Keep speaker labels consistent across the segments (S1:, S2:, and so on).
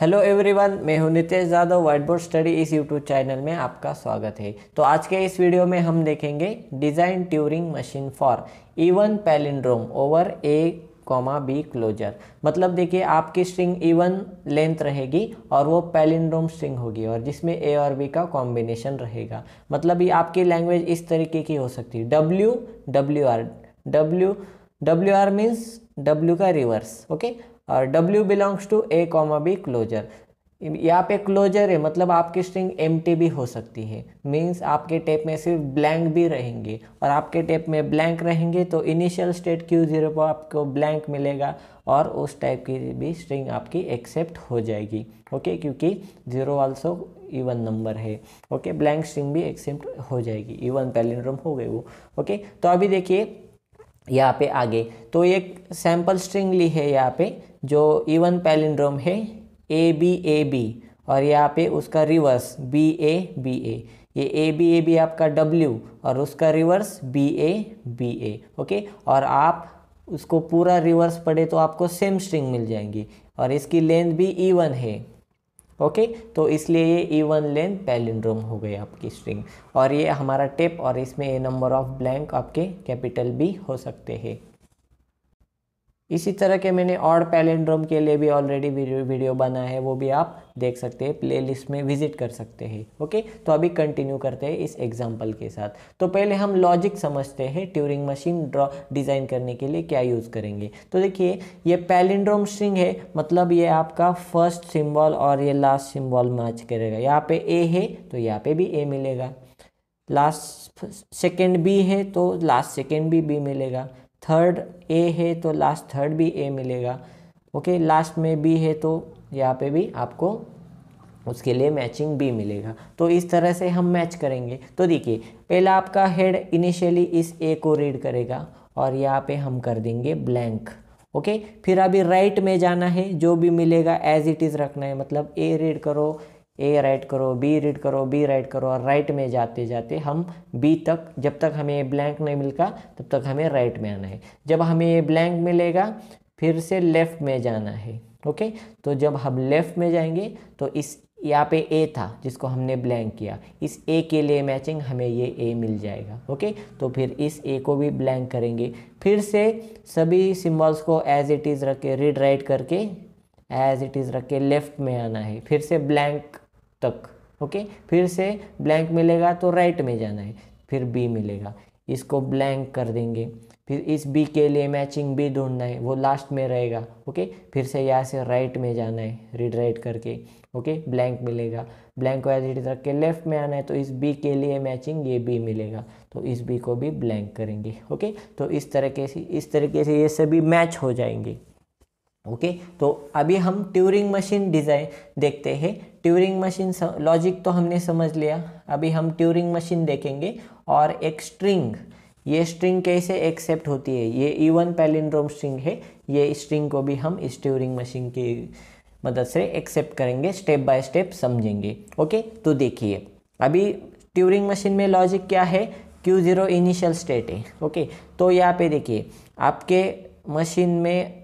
S1: hello everyone मैं हूं Nitesh Yadav white board study इस यूट्यूब चैनल में आपका स्वागत है तो आज के इस वीडियो में हम देखेंगे design Turing machine for even palindrome over A comma b closure मतलब देखिए आपकी स्ट्रिंग इवन लेंथ रहेगी और वो पैलिंड्रोम स्ट्रिंग होगी और जिसमें ए और बी का कॉम्बिनेशन रहेगा मतलब ये आपकी लैंग्वेज इस तरीके की हो सकती है W W R W W R means W का रिवर्स ओके और W belongs to a comma b closure यहाँ पे क्लोजर है मतलब आपकी स्ट्रिंग एम भी हो सकती है मींस आपके टेप में सिर्फ ब्लैंक भी रहेंगे और आपके टेप में ब्लैंक रहेंगे तो इनिशियल स्टेट क्यू जीरो पर आपको ब्लैंक मिलेगा और उस टाइप की भी स्ट्रिंग आपकी एक्सेप्ट हो जाएगी ओके क्योंकि जीरो ऑल्सो इवन नंबर है ओके ब्लैंक स्ट्रिंग भी एक्सेप्ट हो जाएगी इवन पैलिन हो गए वो ओके तो अभी देखिए यहाँ पे आगे तो एक सैम्पल स्ट्रिंग ली है यहाँ पे जो इवन पैलिंड्रोम है ए बी ए बी और यहाँ पे उसका reverse b a b a ये ए बी ए बी आपका डब्ल्यू और उसका reverse b a b a okay और आप उसको पूरा रिवर्स पढ़े तो आपको सेम स्ट्रिंग मिल जाएंगी और इसकी लेंथ भी ई वन है ओके तो इसलिए ये इवन लेंथ पैलिंड्रोम हो गए आपकी स्ट्रिंग और ये हमारा टेप और इसमें ए नंबर ऑफ ब्लैंक आपके कैपिटल भी हो सकते हैं इसी तरह के मैंने और पैलेंड्रोम के लिए भी ऑलरेडी वीडियो बना है वो भी आप देख सकते हैं प्लेलिस्ट में विजिट कर सकते हैं ओके तो अभी कंटिन्यू करते हैं इस एग्जाम्पल के साथ तो पहले हम लॉजिक समझते हैं ट्यूरिंग मशीन ड्रॉ डिज़ाइन करने के लिए क्या यूज़ करेंगे तो देखिए ये पैलेंड्रोम स्ट्रिंग है मतलब ये आपका फर्स्ट सिम्बॉल और ये लास्ट सिम्बॉल मैच करेगा यहाँ पे ए है तो यहाँ पे भी ए मिलेगा लास्ट सेकेंड बी है तो लास्ट सेकेंड भी बी मिलेगा थर्ड ए है तो लास्ट थर्ड भी ए मिलेगा ओके लास्ट में बी है तो यहाँ पे भी आपको उसके लिए मैचिंग बी मिलेगा तो इस तरह से हम मैच करेंगे तो देखिए पहला आपका हेड इनिशियली इस ए को रीड करेगा और यहाँ पे हम कर देंगे ब्लैंक ओके फिर अभी राइट में जाना है जो भी मिलेगा एज इट इज़ रखना है मतलब ए रीड करो ए राइट करो बी रीड करो बी राइट करो और राइट में जाते जाते हम बी तक जब तक हमें ब्लैंक नहीं मिलता तब तक हमें राइट में आना है जब हमें ये ब्लैंक मिलेगा फिर से लेफ़्ट में जाना है ओके तो जब हम लेफ़्ट में जाएंगे तो इस यहाँ पे ए था जिसको हमने ब्लैंक किया इस ए के लिए मैचिंग हमें ये ए मिल जाएगा ओके तो फिर इस ए को भी ब्लैंक करेंगे फिर से सभी सिम्बल्स को एज इट इज़ रख के रीड राइट करके एज इट इज़ रख के लेफ़्ट में आना है फिर से ब्लैंक तक ओके फिर से ब्लैंक मिलेगा तो राइट में जाना है फिर बी मिलेगा इसको ब्लैंक कर देंगे फिर इस बी के लिए मैचिंग बी ढूंढना है वो लास्ट में रहेगा ओके फिर से यहाँ से राइट में जाना है रीड राइट करके ओके ब्लैंक मिलेगा ब्लैंक को एज इट रख के लेफ्ट में आना है तो इस बी के लिए मैचिंग ये बी मिलेगा तो इस बी को भी ब्लैंक करेंगे ओके तो इस तरीके से इस तरीके से ये सभी मैच हो जाएंगे ओके okay, तो अभी हम ट्यूरिंग मशीन डिज़ाइन देखते हैं ट्यूरिंग मशीन लॉजिक तो हमने समझ लिया अभी हम ट्यूरिंग मशीन देखेंगे और एक स्ट्रिंग ये स्ट्रिंग कैसे एक्सेप्ट होती है ये इवन पैलिंड्रोम स्ट्रिंग है ये स्ट्रिंग को भी हम इस ट्यूरिंग मशीन की मदद से एक्सेप्ट करेंगे स्टेप बाय स्टेप समझेंगे ओके okay, तो देखिए अभी ट्यूरिंग मशीन में लॉजिक क्या है क्यू ज़ीरो इनिशियल स्टेट है ओके okay, तो यहाँ पे देखिए आपके मशीन में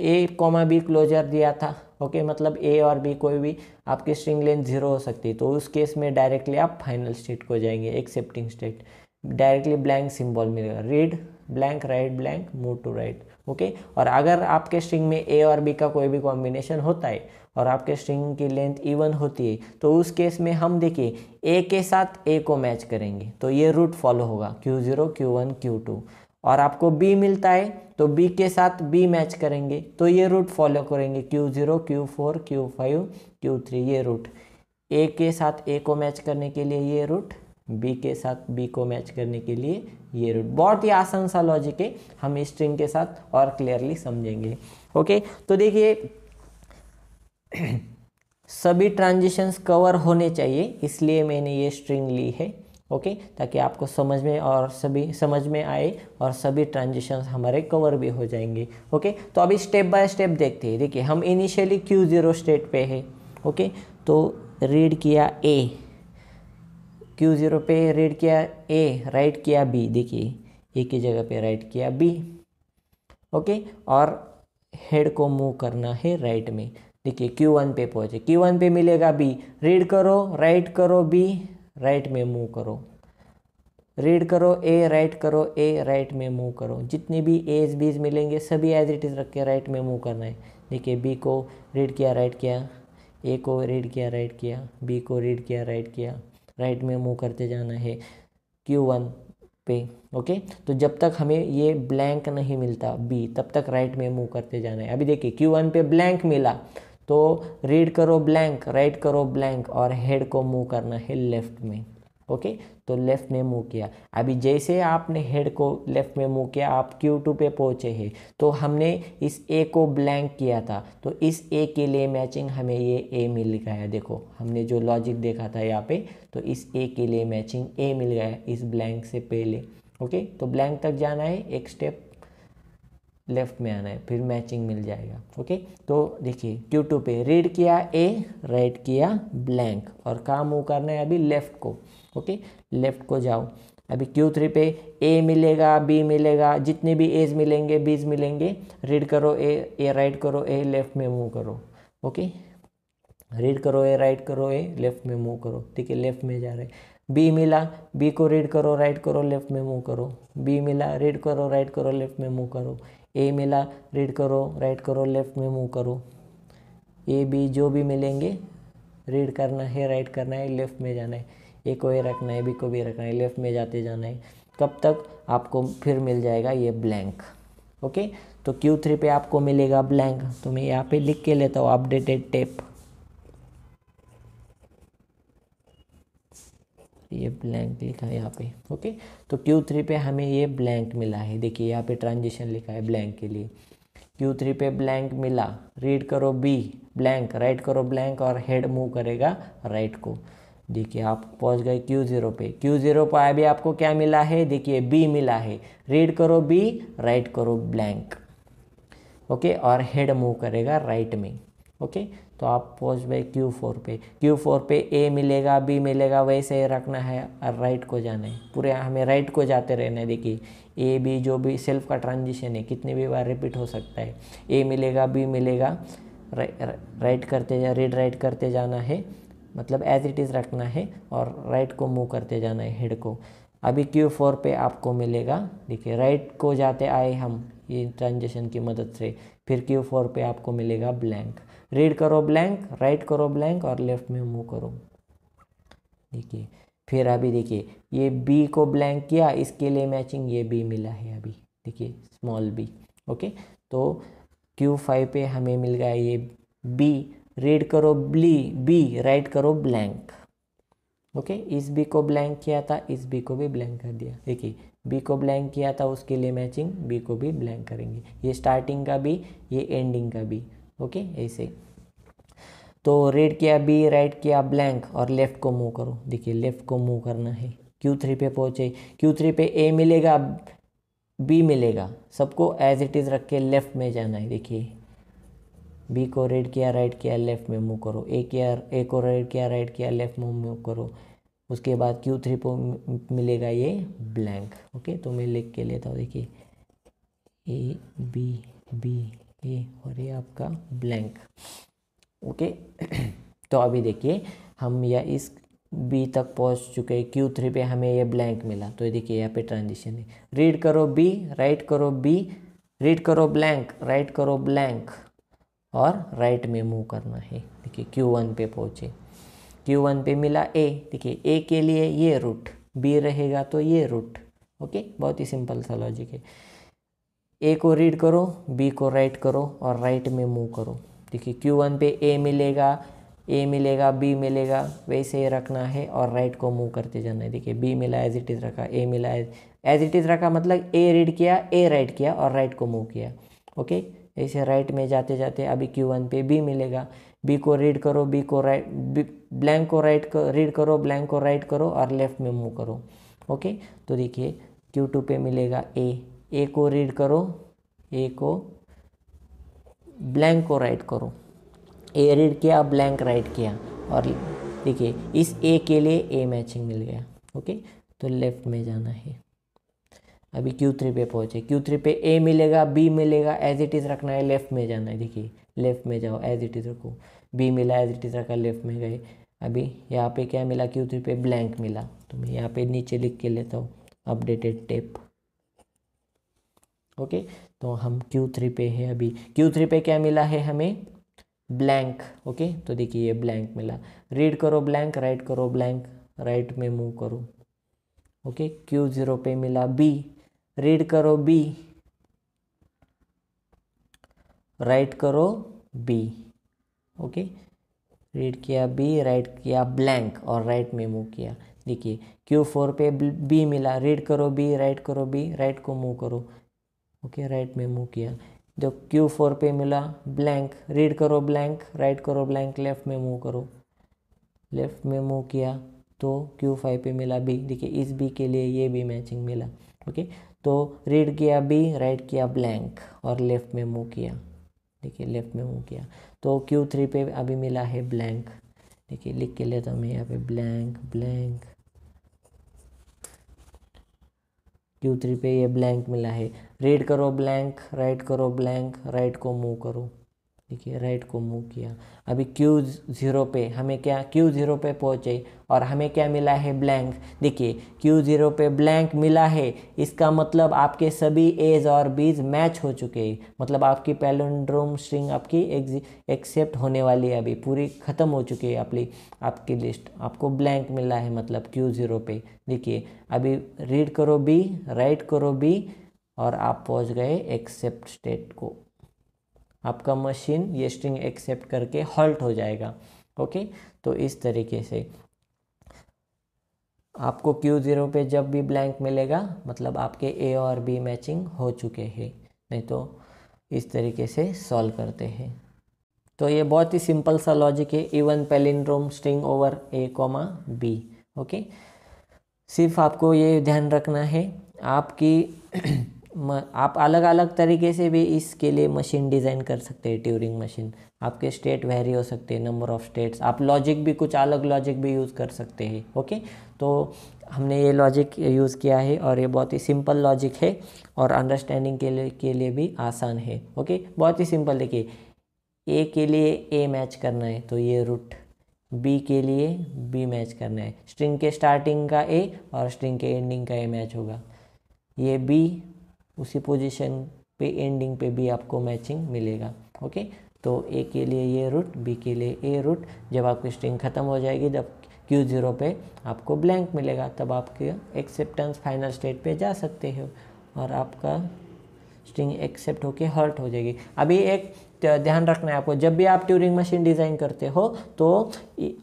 S1: ए कॉमा बी क्लोजर दिया था ओके मतलब ए और बी कोई भी आपकी स्ट्रिंग लेंथ जीरो हो सकती है तो उस केस में डायरेक्टली आप फाइनल स्टेट को जाएंगे accepting state directly blank symbol मिलेगा read blank write blank move to right okay और अगर आपके स्ट्रिंग में ए और बी का कोई भी कॉम्बिनेशन होता है और आपके स्ट्रिंग की लेंथ इवन होती है तो उस केस में हम देखिए ए के साथ ए को मैच करेंगे तो ये रूट फॉलो होगा Q zero Q one Q two और आपको b मिलता है तो b के साथ b मैच करेंगे तो ये रूट फॉलो करेंगे Q zero Q four Q five Q three ये रूट ए के साथ ए को मैच करने के लिए ये रूट बी के साथ बी को मैच करने के लिए ये रूट बहुत ही आसान सा लॉजिक है हम स्ट्रिंग के साथ और क्लियरली समझेंगे ओके तो देखिए सभी ट्रांजिशंस कवर होने चाहिए इसलिए मैंने ये स्ट्रिंग ली है ओके ताकि आपको समझ में और सभी समझ में आए और सभी ट्रांजिशंस हमारे कवर भी हो जाएंगे ओके तो अभी स्टेप बाय स्टेप देखते हैं देखिए हम इनिशियली क्यू ज़ीरो स्टेट पे है ओके तो रीड किया ए क्यू ज़ीरो पे रीड किया ए राइट किया बी देखिए ए की जगह पे राइट किया बी ओके और हेड को मूव करना है राइट में देखिए क्यू वन पे पहुँचे क्यू वन पे मिलेगा बी रीड करो राइट करो बी राइट में मूव करो रीड करो ए राइट करो ए राइट में मूव करो जितने भी एज बीज मिलेंगे सभी एज इट इज़ रख के राइट में मूव करना है देखिए बी को रीड किया राइट किया ए को रीड किया राइट किया बी को रीड किया राइट किया राइट में मूव करते जाना है क्यू वन पे ओके तो जब तक हमें ये ब्लैंक नहीं मिलता बी तब तक राइट में मूव करते जाना है अभी देखिए क्यू वन पे ब्लैंक मिला तो रीड करो ब्लैंक राइट करो ब्लैंक और हेड को मूव करना है लेफ्ट में ओके तो लेफ्ट में मूव किया अभी जैसे आपने हेड को लेफ्ट में मूव किया आप क्यू पे पहुँचे हैं तो हमने इस ए को ब्लैंक किया था तो इस ए के लिए मैचिंग हमें ये ए मिल गया देखो हमने जो लॉजिक देखा था यहाँ पे तो इस ए के लिए मैचिंग ए मिल गया इस ब्लैंक से पहले ओके तो ब्लैंक तक जाना है एक स्टेप लेफ्ट में आना है फिर मैचिंग मिल जाएगा ओके तो देखिए क्यू टू पे रीड किया ए राइट किया ब्लैंक और कहाँ मूव करना है अभी लेफ्ट को ओके लेफ्ट को जाओ अभी क्यू थ्री पे ए मिलेगा बी मिलेगा जितने भी एज मिलेंगे बीज मिलेंगे रीड करो ए ए राइट करो ए लेफ्ट में मूव करो ओके रीड करो ए राइट करो ए लेफ्ट में मूव करो ठीक है लेफ्ट में जा रहे बी मिला बी को रीड करो राइट करो लेफ्ट में मूव करो बी मिला रीड करो राइट करो लेफ्ट में मूव करो ए मिला रीड करो राइट करो लेफ्ट में मूव करो ए बी जो भी मिलेंगे रीड करना है राइट करना है लेफ्ट में जाना है ए को ए रखना है बी को बी रखना है लेफ्ट में जाते जाना है कब तक आपको फिर मिल जाएगा ये ब्लैंक ओके तो Q3 पे आपको मिलेगा ब्लैंक तो मैं यहाँ पे लिख के लेता हूँ अपडेटेड टेप ये ब्लैंक लिखा है यहाँ पे ओके तो क्यू थ्री पे हमें ये ब्लैंक मिला है देखिए यहाँ पे ट्रांजिशन लिखा है ब्लैंक के लिए क्यू थ्री पे ब्लैंक मिला रीड करो बी ब्लैंक राइट करो ब्लैंक और हेड मूव करेगा राइट को देखिए आप पहुँच गए क्यू ज़ीरो पे क्यू ज़ीरो पर अभी आपको क्या मिला है देखिए बी मिला है रीड करो बी राइट करो ब्लैंक ओके और हेड मूव करेगा राइट में ओके तो आप पहुँच गए क्यू फोर पे क्यू फोर पे ए मिलेगा बी मिलेगा वैसे ही रखना है और राइट को जाना है पूरे हमें राइट को जाते रहना है देखिए ए बी जो भी सेल्फ का ट्रांजिशन है कितनी भी बार रिपीट हो सकता है ए मिलेगा बी मिलेगा राइट करते जा रीड राइट करते जाना है मतलब एज इट इज़ रखना है और राइट को मूव करते जाना है हेड को अभी क्यू फोर पे आपको मिलेगा देखिए राइट को जाते आए हम ये ट्रांजेक्शन की मदद से फिर क्यू फोर पे आपको मिलेगा ब्लैंक रीड करो ब्लैंक राइट करो ब्लैंक और लेफ्ट में मूव करो देखिए फिर अभी देखिए ये बी को ब्लैंक किया इसके लिए मैचिंग ये बी मिला है अभी देखिए स्मॉल बी ओके तो क्यू फाइव पे हमें मिल गया ये बी रीड करो ब्ली बी राइट करो ब्लैंक ओके इस बी को ब्लैंक किया था इस बी को भी ब्लैंक कर दिया देखिए बी को ब्लैंक किया था उसके लिए मैचिंग बी को भी ब्लैंक करेंगे ये स्टार्टिंग का भी ये एंडिंग का भी ओके ऐसे तो रेड किया बी राइट किया ब्लैंक और लेफ़्ट को मूव करो देखिए लेफ़्ट को मूव करना है क्यू थ्री पे पहुँचे क्यू थ्री पे ए मिलेगा बी मिलेगा सबको एज इट इज़ रख के लेफ़्ट में जाना है देखिए बी को रेड किया राइट किया लेफ़्ट में मूव करो ए किया ए को रेड किया राइट किया लेफ़्ट में मूव करो उसके बाद क्यू थ्री पे मिलेगा ये ब्लैंक ओके तो मैं लिख के लेता हूँ देखिए ए बी बी ये और ये आपका ब्लैंक ओके तो अभी देखिए हम या इस बी तक पहुंच चुके हैं क्यू थ्री पे हमें ये ब्लैंक मिला तो ये देखिए यहाँ पे ट्रांजिशन है रीड करो बी राइट करो बी रीड करो ब्लैंक राइट करो ब्लैंक और राइट में मूव करना है देखिए क्यू वन पे पहुँचे क्यू वन पे मिला ए देखिए ए के लिए ये रूट बी रहेगा तो ये रूट ओके बहुत ही सिंपल सा लॉजिक है ए को रीड करो बी को राइट करो और राइट में मूव करो देखिए क्यू वन पे ए मिलेगा ए मिलेगा बी मिलेगा वैसे ही रखना है और राइट को मूव करते जाना है देखिए बी मिला एज इट इज़ रखा ए मिला एज इट इज़ रखा मतलब ए रीड किया ए राइट किया और राइट को मूव किया ओके ऐसे राइट में जाते जाते अभी क्यू वन पे बी मिलेगा बी को रीड करो बी को राइट ब्लैंक को राइट रीड करो ब्लैंक को राइट करो और लेफ्ट में मूव करो ओके तो देखिए क्यू टू पे मिलेगा ए ए को रीड करो ए को ब्लैंक को राइट करो ए रीड किया ब्लैंक राइट किया और देखिए इस ए के लिए ए मैचिंग मिल गया ओके तो लेफ्ट में जाना है अभी क्यू थ्री पे पहुँचे क्यू थ्री पे ए मिलेगा बी मिलेगा एज इट इज़ रखना है लेफ्ट में जाना है देखिए लेफ्ट में जाओ एज इट इज़ रखो बी मिला एज इट इज़ रखा लेफ्ट में गए अभी यहाँ पे क्या मिला क्यू थ्री पे ब्लैंक मिला तो मैं यहाँ पे नीचे लिख के लेता हूँ अपडेटेड टेप ओके तो हम क्यू थ्री पे है अभी क्यू थ्री पे क्या मिला है हमें ब्लैंक ओके तो देखिए ये ब्लैंक मिला रीड करो ब्लैंक राइट करो ब्लैंक राइट में मूव करो ओके क्यू जीरो पे मिला बी रीड करो बी राइट करो बी ओके रीड किया बी राइट किया ब्लैंक और राइट में मूव किया देखिए क्यू फोर पे बी मिला रीड करो बी राइट करो बी राइट को मूव करो ओके राइट में मूव किया जब क्यू फोर पे मिला ब्लैंक रीड करो ब्लैंक राइट करो ब्लैंक लेफ्ट में मूव करो लेफ्ट में मूव किया तो क्यू फाइव पे मिला बी देखिए इस बी के लिए ये भी मैचिंग मिला ओके तो रीड किया बी राइट किया ब्लैंक और लेफ्ट में मूव किया देखिए लेफ्ट में मूव किया तो क्यू थ्री पे अभी मिला है ब्लैंक देखिए लिख के लेता हूँ मैं यहाँ पे ब्लैंक ब्लैंक Q3 थ्री पे ये ब्लैंक मिला है रीड करो ब्लैंक राइट करो ब्लैंक राइट को मूव करो देखिए राइट को मूव किया अभी क्यू ज़ीरो पे हमें क्या क्यू ज़ीरो पे पहुँचे और हमें क्या मिला है ब्लैंक देखिए क्यू ज़ीरो पे ब्लैंक मिला है इसका मतलब आपके सभी एज और बीज मैच हो चुके हैं मतलब आपकी पैलेंड्रोम स्ट्रिंग आपकी एक्सेप्ट होने वाली है अभी पूरी ख़त्म हो चुकी है आपकी आपकी लिस्ट आपको ब्लैंक मिला है मतलब क्यू ज़ीरो पे देखिए अभी रीड करो बी राइट करो बी और आप पहुँच गए एक्सेप्ट स्टेट को आपका मशीन ये स्ट्रिंग एक्सेप्ट करके हॉल्ट हो जाएगा ओके तो इस तरीके से आपको क्यू ज़ीरो पे जब भी ब्लैंक मिलेगा मतलब आपके ए और बी मैचिंग हो चुके हैं नहीं तो इस तरीके से सॉल्व करते हैं तो ये बहुत ही सिंपल सा लॉजिक है इवन पेलिंड्रोम स्ट्रिंग ओवर ए कॉमा बी ओके सिर्फ आपको ये ध्यान रखना है आपकी आप अलग अलग तरीके से भी इसके लिए मशीन डिज़ाइन कर सकते हैं ट्यूरिंग मशीन आपके स्टेट वेरी हो सकते हैं नंबर ऑफ स्टेट्स आप लॉजिक भी कुछ अलग लॉजिक भी यूज़ कर सकते हैं ओके तो हमने ये लॉजिक यूज़ किया है और ये बहुत ही सिंपल लॉजिक है और अंडरस्टैंडिंग के लिए के लिए भी आसान है ओके बहुत ही सिंपल देखिए ए के लिए ए मैच करना है तो ये रूट बी के लिए बी मैच करना है स्ट्रिंग के स्टार्टिंग का ए और स्ट्रिंग के एंडिंग का ए मैच होगा ये बी उसी पोजीशन पे एंडिंग पे भी आपको मैचिंग मिलेगा ओके तो ए के लिए ये रूट बी के लिए ए रूट जब आपकी स्ट्रिंग ख़त्म हो जाएगी जब क्यू ज़ीरो पे आपको ब्लैंक मिलेगा तब आपके एक्सेप्टेंस फाइनल स्टेट पे जा सकते हो और आपका स्ट्रिंग एक्सेप्ट होके हर्ट हो जाएगी अभी एक ध्यान रखना है आपको जब भी आप ट्यूरिंग मशीन डिज़ाइन करते हो तो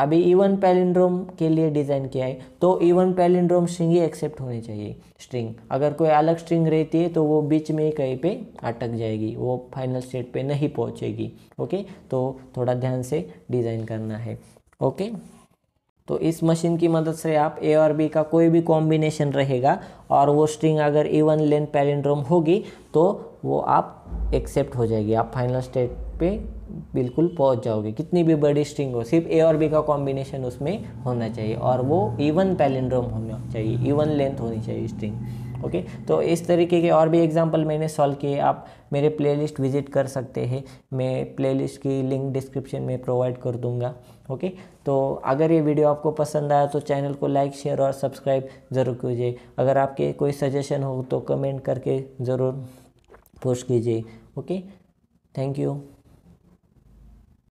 S1: अभी इवन e पैलिंड्रोम के लिए डिज़ाइन किया है तो इवन पैलिंड्रोम स्ट्रिंग ही एक्सेप्ट होनी चाहिए स्ट्रिंग अगर कोई अलग स्ट्रिंग रहती है तो वो बीच में ही कहीं पे अटक जाएगी वो फाइनल स्टेट पे नहीं पहुँचेगी ओके तो थोड़ा ध्यान से डिज़ाइन करना है ओके तो इस मशीन की मदद से आप ए और बी का कोई भी कॉम्बिनेशन रहेगा और वो स्ट्रिंग अगर इवन लेंथ पैलिंड्रोम होगी तो वो आप एक्सेप्ट हो जाएगी आप फाइनल स्टेट पे बिल्कुल पहुंच जाओगे कितनी भी बड़ी स्ट्रिंग हो सिर्फ ए और बी का कॉम्बिनेशन उसमें होना चाहिए और वो इवन पैलिंड्रोम होना चाहिए इवन लेंथ होनी चाहिए स्ट्रिंग ओके तो इस तरीके के और भी एग्जाम्पल मैंने सॉल्व किए आप मेरे प्लेलिस्ट विजिट कर सकते हैं मैं प्लेलिस्ट की लिंक डिस्क्रिप्शन में प्रोवाइड कर दूंगा ओके तो अगर ये वीडियो आपको पसंद आया तो चैनल को लाइक शेयर और सब्सक्राइब ज़रूर कीजिए अगर आपके कोई सजेशन हो तो कमेंट करके ज़रूर पोस्ट कीजिए ओके थैंक यू